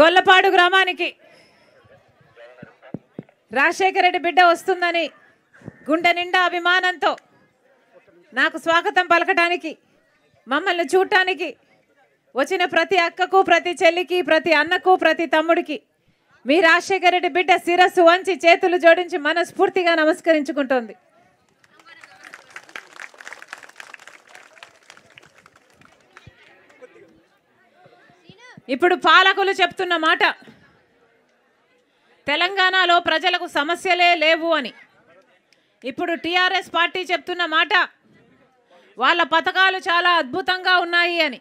గొల్లపాడు గ్రామానికి రాజశేఖర రెడ్డి బిడ్డ వస్తుందని గుండె నిండా అభిమానంతో నాకు స్వాగతం పలకడానికి మమ్మల్ని చూడటానికి వచ్చిన ప్రతి అక్కకు ప్రతి చెల్లికి ప్రతి అన్నకు ప్రతి తమ్ముడికి మీ రాజశేఖర రెడ్డి బిడ్డ శిరస్సు వంచి చేతులు జోడించి మనస్ఫూర్తిగా నమస్కరించుకుంటోంది ఇప్పుడు పాలకులు చెప్తున్న మాట తెలంగాణలో ప్రజలకు సమస్యలే లేవు అని ఇప్పుడు టీఆర్ఎస్ పార్టీ చెప్తున్న మాట వాళ్ళ పథకాలు చాలా అద్భుతంగా ఉన్నాయి అని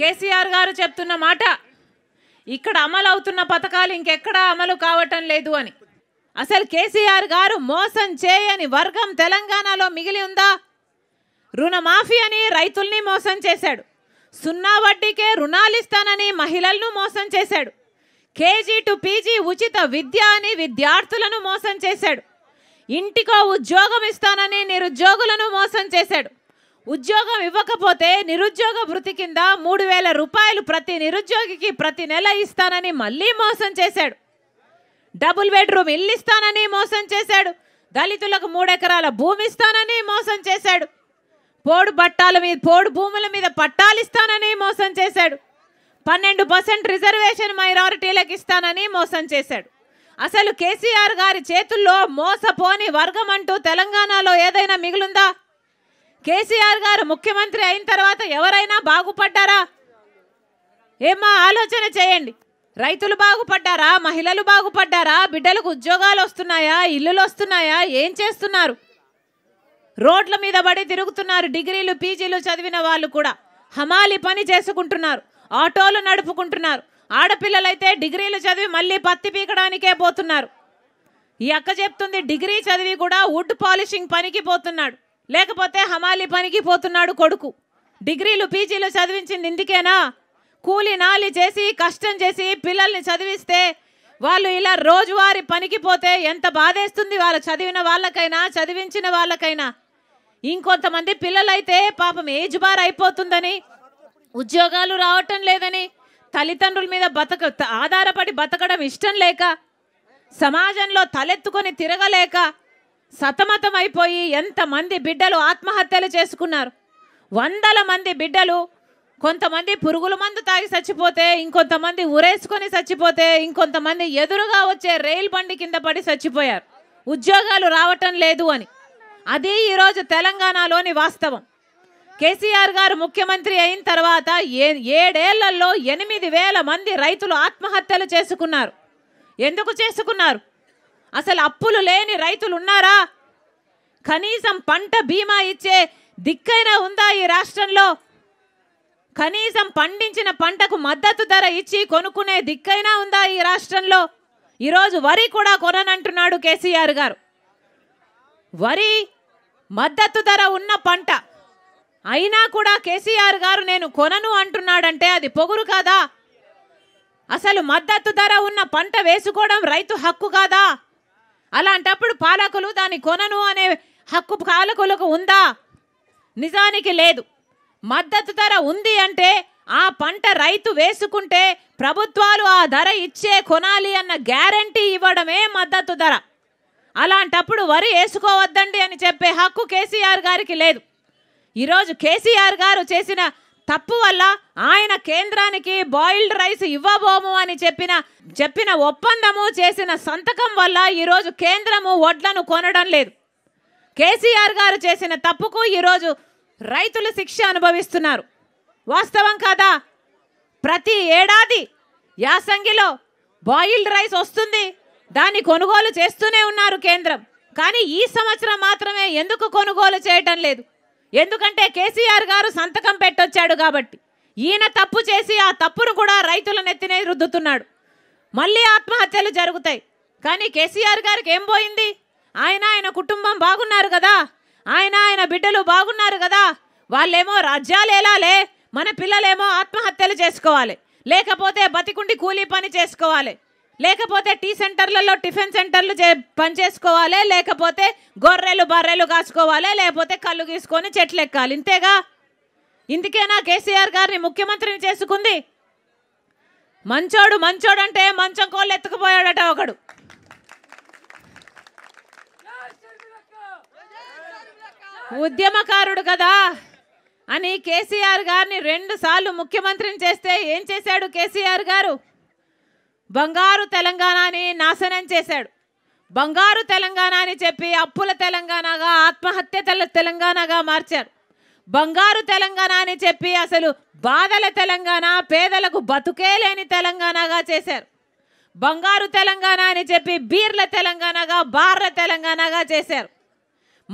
కేసీఆర్ గారు చెప్తున్న మాట ఇక్కడ అమలు అవుతున్న పథకాలు ఇంకెక్కడా అమలు కావటం లేదు అని అసలు కేసీఆర్ గారు మోసం చేయని వర్గం తెలంగాణలో మిగిలి ఉందా రుణమాఫీ అని రైతుల్ని మోసం చేశాడు సున్నా వడ్డీకే రుణాలు ఇస్తానని మహిళలను మోసం చేశాడు కేజీ టు పీజీ ఉచిత విద్య అని విద్యార్థులను మోసం చేశాడు ఇంటికో ఉద్యోగం ఇస్తానని నిరుద్యోగులను మోసం చేశాడు ఉద్యోగం ఇవ్వకపోతే నిరుద్యోగ వృత్తి కింద మూడు వేల రూపాయలు ప్రతి నిరుద్యోగికి ప్రతి నెల ఇస్తానని మళ్ళీ మోసం చేశాడు డబుల్ బెడ్రూమ్ ఇల్లు ఇస్తానని మోసం చేశాడు దళితులకు మూడెకరాల భూమి ఇస్తానని మోసం చేశాడు పోడు పట్టాల మీద పోడు భూముల మీద పట్టాలు ఇస్తానని మోసం చేశాడు పన్నెండు పర్సెంట్ రిజర్వేషన్ మైనారిటీలకు ఇస్తానని మోసం చేశాడు అసలు కేసీఆర్ గారి చేతుల్లో మోసపోని వర్గం అంటూ తెలంగాణలో ఏదైనా మిగులుందా కేసీఆర్ గారు ముఖ్యమంత్రి అయిన తర్వాత ఎవరైనా బాగుపడ్డారా ఏమా ఆలోచన చేయండి రైతులు బాగుపడ్డారా మహిళలు బాగుపడ్డారా బిడ్డలకు ఉద్యోగాలు వస్తున్నాయా ఇల్లులు వస్తున్నాయా ఏం చేస్తున్నారు రోడ్ల మీద పడి తిరుగుతున్నారు డిగ్రీలు పీజీలు చదివిన వాళ్ళు కూడా హమాలి పని చేసుకుంటున్నారు ఆటోలు నడుపుకుంటున్నారు ఆడపిల్లలైతే డిగ్రీలు చదివి మళ్ళీ పత్తి పీకడానికే పోతున్నారు ఈ అక్క చెప్తుంది డిగ్రీ చదివి కూడా వుడ్ పాలిషింగ్ పనికి పోతున్నాడు లేకపోతే హమాలి పనికి పోతున్నాడు కొడుకు డిగ్రీలు పీజీలు చదివించింది ఇందుకేనా కూలి నాలి చేసి కష్టం చేసి పిల్లల్ని చదివిస్తే వాళ్ళు ఇలా రోజువారి పనికి పోతే ఎంత బాధేస్తుంది వాళ్ళు చదివిన వాళ్ళకైనా చదివించిన వాళ్ళకైనా ఇంకొంతమంది పిల్లలైతే పాపం ఏజ్ బార్ అయిపోతుందని ఉద్యోగాలు రావటం లేదని తల్లిదండ్రుల మీద బతక ఆధారపడి బతకడం ఇష్టం లేక సమాజంలో తలెత్తుకొని తిరగలేక సతమతం అయిపోయి ఎంతమంది బిడ్డలు ఆత్మహత్యలు చేసుకున్నారు వందల మంది బిడ్డలు కొంతమంది పురుగుల మందు తాగి చచ్చిపోతే ఇంకొంతమంది ఉరేసుకొని చచ్చిపోతే ఇంకొంతమంది ఎదురుగా వచ్చే రైల్ బండి కింద పడి చచ్చిపోయారు ఉద్యోగాలు రావటం లేదు అని అది ఈరోజు తెలంగాణలోని వాస్తవం కేసీఆర్ గారు ముఖ్యమంత్రి అయిన తర్వాత ఏ ఏడేళ్లలో ఎనిమిది వేల మంది రైతులు ఆత్మహత్యలు చేసుకున్నారు ఎందుకు చేసుకున్నారు అసలు అప్పులు లేని రైతులు ఉన్నారా కనీసం పంట బీమా ఇచ్చే దిక్కైనా ఉందా ఈ రాష్ట్రంలో కనీసం పండించిన పంటకు మద్దతు ధర ఇచ్చి కొనుక్కునే దిక్కైనా ఉందా ఈ రాష్ట్రంలో ఈరోజు వరి కూడా కొననంటున్నాడు కేసీఆర్ గారు వరి మద్దతు ధర ఉన్న పంట అయినా కూడా కేసీఆర్ గారు నేను కొనను అంటున్నాడంటే అది పొగురు కాదా అసలు మద్దతు ధర ఉన్న పంట వేసుకోవడం రైతు హక్కు కాదా అలాంటప్పుడు పాలకులు దాని కొనను అనే హక్కు పాలకులకు ఉందా నిజానికి లేదు మద్దతు ధర ఉంది అంటే ఆ పంట రైతు వేసుకుంటే ప్రభుత్వాలు ఆ ధర ఇచ్చే కొనాలి అన్న గ్యారంటీ ఇవ్వడమే మద్దతు ధర అలాంటప్పుడు వరి వేసుకోవద్దండి అని చెప్పే హక్కు కేసీఆర్ గారికి లేదు ఈరోజు కేసీఆర్ గారు చేసిన తప్పు వల్ల ఆయన కేంద్రానికి బాయిల్డ్ రైస్ ఇవ్వబోము అని చెప్పిన చెప్పిన ఒప్పందము చేసిన సంతకం వల్ల ఈరోజు కేంద్రము వడ్లను కొనడం లేదు కేసీఆర్ గారు చేసిన తప్పుకు ఈరోజు రైతులు శిక్ష అనుభవిస్తున్నారు వాస్తవం కాదా ప్రతి ఏడాది యాసంగిలో బాయిల్డ్ రైస్ వస్తుంది దాన్ని కొనుగోలు చేస్తూనే ఉన్నారు కేంద్రం కానీ ఈ సంవత్సరం మాత్రమే ఎందుకు కొనుగోలు చేయటం లేదు ఎందుకంటే కేసీఆర్ గారు సంతకం పెట్టొచ్చాడు కాబట్టి ఈయన తప్పు చేసి ఆ తప్పును కూడా రైతుల నెత్తినే రుద్దుతున్నాడు మళ్ళీ ఆత్మహత్యలు జరుగుతాయి కానీ కేసీఆర్ గారికి ఏం పోయింది ఆయన ఆయన కుటుంబం బాగున్నారు కదా ఆయన ఆయన బిడ్డలు బాగున్నారు కదా వాళ్ళేమో రాజ్యాలు ఎలాలే మన పిల్లలేమో ఆత్మహత్యలు చేసుకోవాలి లేకపోతే బతికుండి కూలీ పని చేసుకోవాలి లేకపోతే టీ సెంటర్లలో టిఫిన్ సెంటర్లు చే పనిచేసుకోవాలి లేకపోతే గొర్రెలు బర్రెలు కాసుకోవాలి లేకపోతే కళ్ళు గీసుకొని చెట్లు ఎక్కాలి ఇంతేగా ఇందుకేనా కేసీఆర్ గారిని ముఖ్యమంత్రిని చేసుకుంది మంచోడు మంచోడు అంటే మంచం కోళ్ళు ఎత్తుకుపోయాడట ఒకడు ఉద్యమకారుడు కదా అని కేసీఆర్ గారిని రెండు సార్లు ముఖ్యమంత్రిని చేస్తే ఏం చేశాడు కేసీఆర్ గారు బంగారు తెలంగాణని నాశనం చేశాడు బంగారు తెలంగాణ అని చెప్పి అప్పుల తెలంగాణగా ఆత్మహత్య తెలంగాణగా మార్చారు బంగారు తెలంగాణ అని చెప్పి అసలు బాధల తెలంగాణ పేదలకు బతుకే లేని తెలంగాణగా చేశారు బంగారు తెలంగాణ అని చెప్పి బీర్ల తెలంగాణగా బార్ల తెలంగాణగా చేశారు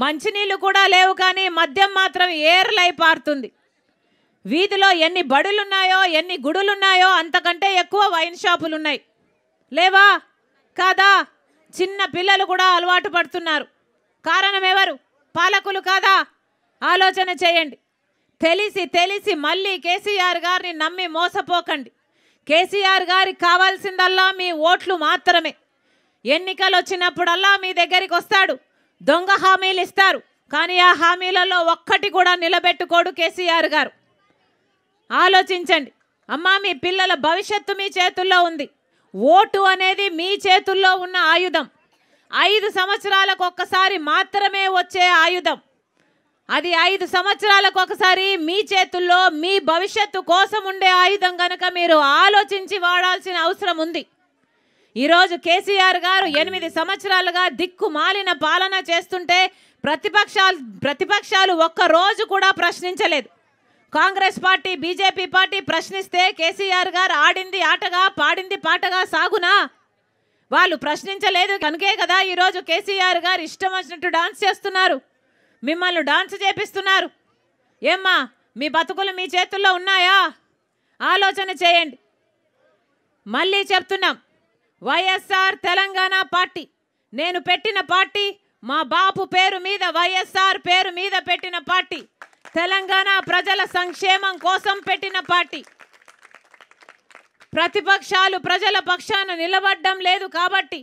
మంచినీళ్ళు కూడా లేవు కానీ మద్యం మాత్రం ఏర్లై పారుతుంది వీధిలో ఎన్ని బడులున్నాయో ఎన్ని గుడులున్నాయో అంతకంటే ఎక్కువ వైన్ షాపులు ఉన్నాయి లేవా కాదా చిన్న పిల్లలు కూడా అలవాటు పడుతున్నారు కారణం ఎవరు పాలకులు కాదా ఆలోచన చేయండి తెలిసి తెలిసి మళ్ళీ కేసీఆర్ గారిని నమ్మి మోసపోకండి కేసీఆర్ గారికి కావాల్సిందల్లా మీ ఓట్లు మాత్రమే ఎన్నికలు వచ్చినప్పుడల్లా మీ దగ్గరికి వస్తాడు దొంగ హామీలు ఇస్తారు కానీ ఆ హామీలలో ఒక్కటి కూడా నిలబెట్టుకోడు కేసీఆర్ గారు ఆలోచించండి అమ్మా మీ పిల్లల భవిష్యత్తు మీ చేతుల్లో ఉంది ఓటు అనేది మీ చేతుల్లో ఉన్న ఆయుధం ఐదు సంవత్సరాలకు ఒక్కసారి మాత్రమే వచ్చే ఆయుధం అది ఐదు సంవత్సరాలకు ఒకసారి మీ చేతుల్లో మీ భవిష్యత్తు కోసం ఉండే ఆయుధం కనుక మీరు ఆలోచించి వాడాల్సిన అవసరం ఉంది ఈరోజు కేసీఆర్ గారు ఎనిమిది సంవత్సరాలుగా దిక్కు మాలిన పాలన చేస్తుంటే ప్రతిపక్షాలు ప్రతిపక్షాలు ఒక్కరోజు కూడా ప్రశ్నించలేదు కాంగ్రెస్ పార్టీ బీజేపీ పార్టీ ప్రశ్నిస్తే కేసీఆర్ గారు ఆడింది ఆటగా పాడింది పాటగా సాగునా వాళ్ళు ప్రశ్నించలేదు కనుకే కదా ఈరోజు కేసీఆర్ గారు ఇష్టం వచ్చినట్టు డాన్స్ చేస్తున్నారు మిమ్మల్ని డాన్స్ చేపిస్తున్నారు ఏమ్మా మీ బతుకులు మీ చేతుల్లో ఉన్నాయా ఆలోచన చేయండి మళ్ళీ చెప్తున్నాం వైఎస్ఆర్ తెలంగాణ పార్టీ నేను పెట్టిన పార్టీ మా బాపు పేరు మీద వైఎస్ఆర్ పేరు మీద పెట్టిన పార్టీ తెలంగాణ ప్రజల సంక్షేమం కోసం పెట్టిన పార్టీ ప్రతిపక్షాలు ప్రజల పక్షాన నిలబడ్డం లేదు కాబట్టి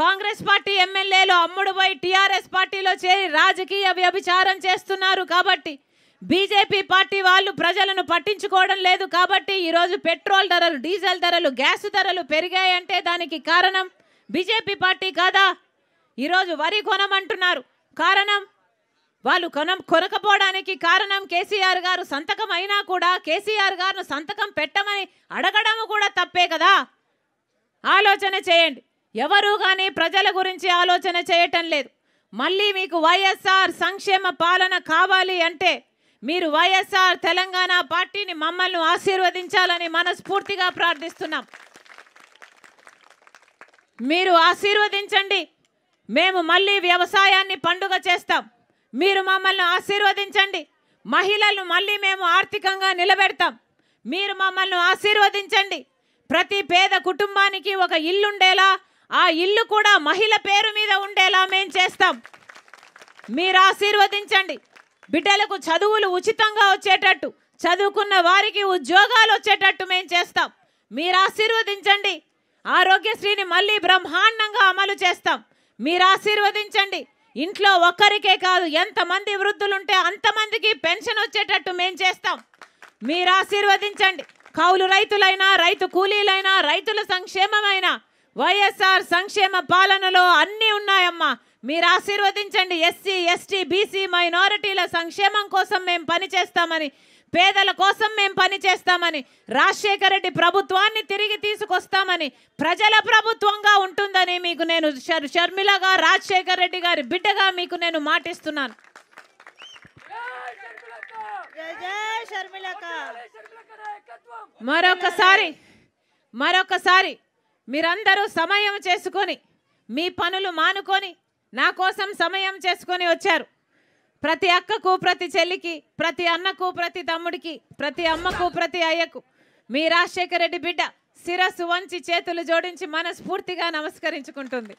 కాంగ్రెస్ పార్టీ ఎమ్మెల్యేలు అమ్ముడుపోయి టీఆర్ఎస్ పార్టీలో చేరి రాజకీయ వ్యభిచారం చేస్తున్నారు కాబట్టి బీజేపీ పార్టీ వాళ్ళు ప్రజలను పట్టించుకోవడం లేదు కాబట్టి ఈరోజు పెట్రోల్ ధరలు డీజిల్ ధరలు గ్యాస్ ధరలు పెరిగాయంటే దానికి కారణం బీజేపీ పార్టీ కాదా ఈరోజు వరి కొనమంటున్నారు కారణం వాళ్ళు కొనం కొనకపోవడానికి కారణం కేసీఆర్ గారు సంతకం అయినా కూడా కేసీఆర్ గారు సంతకం పెట్టమని అడగడం కూడా తప్పే కదా ఆలోచన చేయండి ఎవరు కానీ ప్రజల గురించి ఆలోచన చేయటం లేదు మళ్ళీ మీకు వైఎస్ఆర్ సంక్షేమ పాలన కావాలి అంటే మీరు వైఎస్ఆర్ తెలంగాణ పార్టీని మమ్మల్ని ఆశీర్వదించాలని మనస్ఫూర్తిగా ప్రార్థిస్తున్నాం మీరు ఆశీర్వదించండి మేము మళ్ళీ వ్యవసాయాన్ని పండుగ చేస్తాం మీరు మమ్మల్ని ఆశీర్వదించండి మహిళలు మళ్ళీ మేము ఆర్థికంగా నిలబెడతాం మీరు మమ్మల్ని ఆశీర్వదించండి ప్రతి పేద కుటుంబానికి ఒక ఇల్లు ఉండేలా ఆ ఇల్లు కూడా మహిళ పేరు మీద ఉండేలా మేము చేస్తాం మీరు ఆశీర్వదించండి బిడ్డలకు చదువులు ఉచితంగా వచ్చేటట్టు చదువుకున్న వారికి ఉద్యోగాలు వచ్చేటట్టు మేము చేస్తాం మీరు ఆశీర్వదించండి ఆరోగ్యశ్రీని మళ్ళీ బ్రహ్మాండంగా అమలు చేస్తాం మీరు ఆశీర్వదించండి ఇంట్లో ఒక్కరికే కాదు ఎంతమంది వృద్ధులుంటే అంతమందికి పెన్షన్ వచ్చేటట్టు మేము చేస్తాం మీరు ఆశీర్వదించండి కౌలు రైతులైనా రైతు కూలీలైనా రైతుల సంక్షేమమైనా వైఎస్ఆర్ సంక్షేమ పాలనలో అన్నీ ఉన్నాయమ్మా మీరు ఆశీర్వదించండి ఎస్సీ ఎస్టీ బీసీ మైనారిటీల సంక్షేమం కోసం మేము పనిచేస్తామని పేదల కోసం మేము పని చేస్తామని రాజశేఖర రెడ్డి ప్రభుత్వాన్ని తిరిగి తీసుకొస్తామని ప్రజల ప్రభుత్వంగా ఉంటుందని మీకు నేను షర్మిలగా రాజశేఖర రెడ్డి గారి బిడ్డగా మీకు నేను మాటిస్తున్నాను మరొకసారి మరొకసారి మీరందరూ సమయం చేసుకొని మీ పనులు మానుకొని నా కోసం సమయం చేసుకొని వచ్చారు ప్రతి అక్కకు ప్రతి చెల్లికి ప్రతి అన్నకు ప్రతి తమ్ముడికి ప్రతి అమ్మకు ప్రతి అయ్యకు మీ రాజశేఖర రెడ్డి బిడ్డ శిరస్సు వంచి చేతులు జోడించి మనస్ఫూర్తిగా నమస్కరించుకుంటుంది